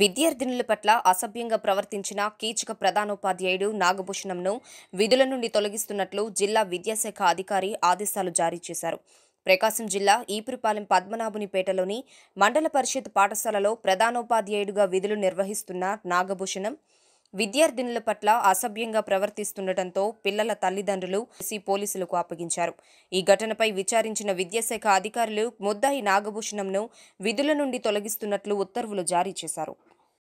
విద్యార్థినుల పట్ల అసభ్యంగా ప్రవర్తించిన కీచక ప్రధానోపాధ్యాయుడు నాగభూషణంను విధుల నుండి తొలగిస్తున్నట్లు జిల్లా విద్యాశాఖ అధికారి ఆదేశాలు జారీ చేశారు ప్రకాశం జిల్లా ఈపురిపాలెం పద్మనాభునిపేటలోని మండల పరిషత్ పాఠశాలలో ప్రధానోపాధ్యాయుడిగా విధులు నిర్వహిస్తున్న నాగభూషణం విద్యార్థినుల పట్ల అసభ్యంగా ప్రవర్తిస్తుండటంతో పిల్లల తల్లిదండ్రులు పోలీసులకు అప్పగించారు ఈ ఘటనపై విచారించిన విద్యాశాఖ అధికారులు ముద్దాయి నాగభూషణంను విధుల నుండి తొలగిస్తున్నట్లు ఉత్తర్వులు జారీ చేశారు